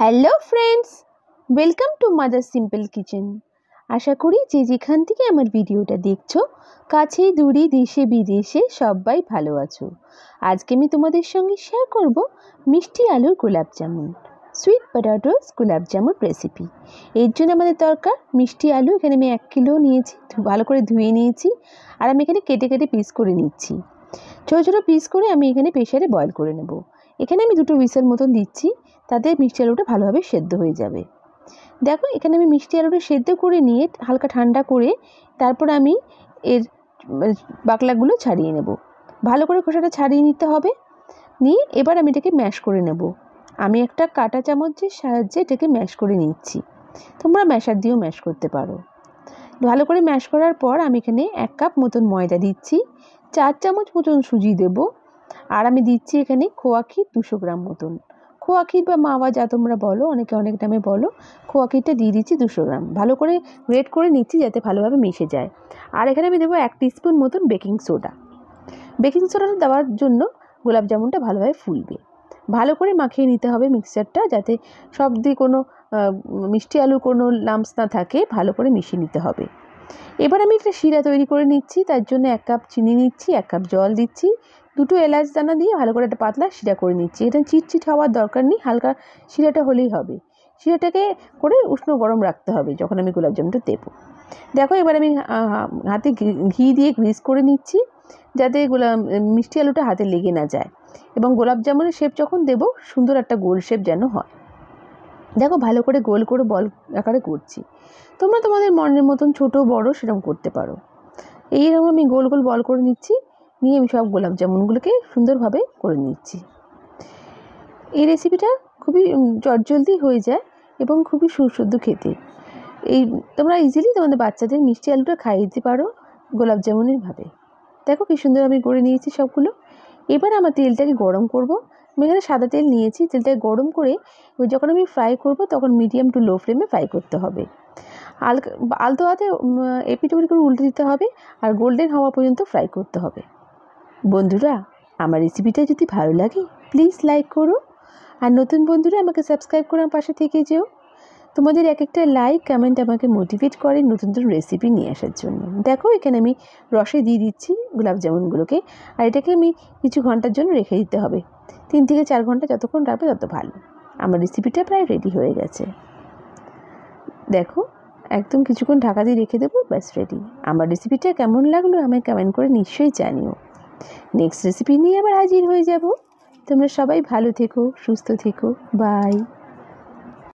hello friends welcome to mother simple kitchen আশা করি যে যেখান থেকে আমার ভিডিওটা দেখছো কাছে দূরে দেশে বিদেশে সবাই ভালো আছো আজকে আমি তোমাদের সঙ্গে শেয়ার করব মিষ্টি আলুর গোলাপ জামুন সুইট পটাটোস গোলাপ জামুন রেসিপি এর জন্য আমাদের দরকার মিষ্টি আলু এখানে আমি এক কিলো নিয়েছি ভালো করে ধুয়ে নিয়েছি আর আমি এখানে কেটে কেটে পিস করে নিচ্ছি ছোটো ছোটো পিস করে আমি এখানে প্রেশারে বয়েল করে নেব এখানে আমি দুটো হুইসেল মতন দিচ্ছি তাতে মিষ্টি আলুটা ভালোভাবে সেদ্ধ হয়ে যাবে দেখো এখানে আমি মিষ্টি আলুটা সেদ্ধ করে নিয়ে হালকা ঠান্ডা করে তারপর আমি এর বাকলাগুলো ছাড়িয়ে নেব ভালো করে খোসাটা ছাড়িয়ে নিতে হবে নিয়ে এবার আমি এটাকে ম্যাশ করে নেব আমি একটা কাটা চামচের সাহায্যে এটাকে ম্যাশ করে নিচ্ছি তোমরা ম্যাশার দিয়েও ম্যাশ করতে পারো ভালো করে ম্যাশ করার পর আমি এখানে এক কাপ মতন ময়দা দিচ্ছি চার চামচ মতন সুজি দেব আর আমি দিচ্ছি এখানে খোয়া দুশো গ্রাম মতন খোয়া বা মাওয়া যা তোমরা বলো অনেকে অনেক দামে বলো খোয়া দিয়ে দিচ্ছি দুশো গ্রাম ভালো করে গ্রেট করে নিচ্ছি যাতে ভালোভাবে মিশে যায় আর এখানে আমি দেবো এক টিস্পুন মতন বেকিং সোডা বেকিং সোডাটা দেওয়ার জন্য গোলাপ জামুনটা ভালোভাবে ফুলবে ভালো করে মাখিয়ে নিতে হবে মিক্সচারটা যাতে সব দিয়ে কোনো মিষ্টি আলুর কোনো লাম্পস না থাকে ভালো করে মিশিয়ে নিতে হবে এবার আমি একটা শিরা তৈরি করে নিচ্ছি তার জন্য এক কাপ চিনি নিচ্ছি এক কাপ জল দিচ্ছি দুটো এলাচ দানা দিয়ে ভালো করে একটা পাতলা শিরা করে নিচ্ছি এটা চিটচিট হওয়ার দরকার নেই হালকা শিরাটা হলেই হবে শিরাটাকে করে উষ্ণ গরম রাখতে হবে যখন আমি গোলাপজামটা দেবো দেখো এবার আমি হাতে ঘি দিয়ে গ্রিস করে নিচ্ছি যাতে গোলাপ মিষ্টি আলুটা হাতে লেগে না যায় এবং গোলাপ জামুনের শেপ যখন দেব সুন্দর একটা গোল শেপ যেন হয় দেখো ভালো করে গোল করে বল আকারে করছি তোমরা তোমাদের মনের মতন ছোটো বড় সেরকম করতে পারো এইরকম আমি গোল গোল বল করে নিচ্ছি নিয়ে আমি সব গোলাপ জামুনগুলোকে সুন্দরভাবে করে নিচ্ছি এই রেসিপিটা খুবই চটজলদি হয়ে যায় এবং খুবই সুস্বাদু খেতে এই তোমরা ইজিলি তোমাদের বাচ্চাদের মিষ্টি আলুটা খাইয়ে দিতে পারো গোলাপ জামুনের ভাবে দেখো কী সুন্দর আমি করে নিয়েছি সবগুলো এবার আমার তেলটাকে গরম করব আমি এখানে সাদা তেল নিয়েছি তেলটাকে গরম করে যখন আমি ফ্রাই করব তখন মিডিয়াম টু লো ফ্লেমে ফ্রাই করতে হবে আল আলতো হাতে এপিটুপিট করে উল্টে দিতে হবে আর গোল্ডেন হওয়া পর্যন্ত ফ্রাই করতে হবে বন্ধুরা আমার রেসিপিটা যদি ভালো লাগে প্লিজ লাইক করো আর নতুন বন্ধুরা আমাকে সাবস্ক্রাইব করে আমার পাশে থেকে যেও তোমাদের এক একটা লাইক কমেন্ট আমাকে মোটিভেট করে নতুন নতুন রেসিপি নিয়ে আসার জন্য দেখো এখানে আমি রসে দিয়ে দিচ্ছি জামুনগুলোকে আর এটাকে আমি কিছু ঘন্টার জন্য রেখে দিতে হবে তিন থেকে চার ঘন্টা যতক্ষণ রাখবে তত ভালো আমার রেসিপিটা প্রায় রেডি হয়ে গেছে দেখো একদম কিছুক্ষণ ঢাকা দিয়ে রেখে দেবো ব্যাস রেডি আমার রেসিপিটা কেমন লাগলো আমায় কমেন্ট করে নিশ্চয়ই জানিও নেক্সট রেসিপি নিয়ে আবার হাজির হয়ে যাব তোমরা সবাই ভালো থেকো সুস্থ থেকো বাই